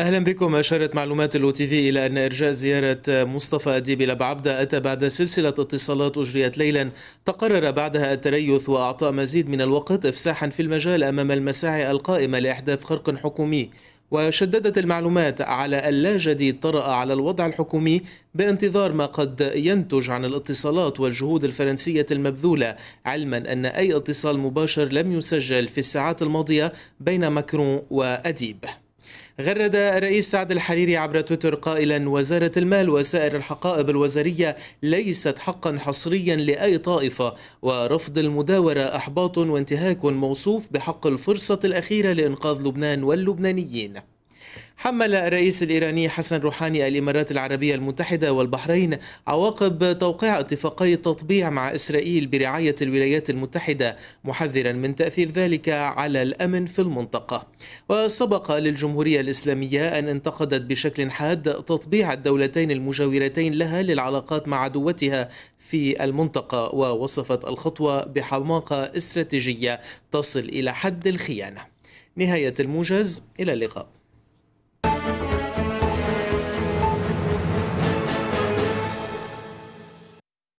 اهلا بكم اشارت معلومات اللو تي في الى ان ارجاء زياره مصطفى اديب الى بعبده اتى بعد سلسله اتصالات اجريت ليلا تقرر بعدها التريث واعطاء مزيد من الوقت افساحا في المجال امام المساعي القائمه لاحداث خرق حكومي وشددت المعلومات على أن لا جديد طرأ على الوضع الحكومي بانتظار ما قد ينتج عن الاتصالات والجهود الفرنسية المبذولة علما أن أي اتصال مباشر لم يسجل في الساعات الماضية بين ماكرون وأديب غرد الرئيس سعد الحريري عبر تويتر قائلا وزارة المال وسائر الحقائب الوزارية ليست حقا حصريا لأي طائفة ورفض المداورة أحباط وانتهاك موصوف بحق الفرصة الأخيرة لإنقاذ لبنان واللبنانيين حمل الرئيس الإيراني حسن روحاني الإمارات العربية المتحدة والبحرين عواقب توقيع اتفاقي التطبيع مع إسرائيل برعاية الولايات المتحدة محذرا من تأثير ذلك على الأمن في المنطقة وسبق للجمهورية الإسلامية أن انتقدت بشكل حاد تطبيع الدولتين المجاورتين لها للعلاقات مع عدوتها في المنطقة ووصفت الخطوة بحماقة استراتيجية تصل إلى حد الخيانة نهاية الموجز إلى اللقاء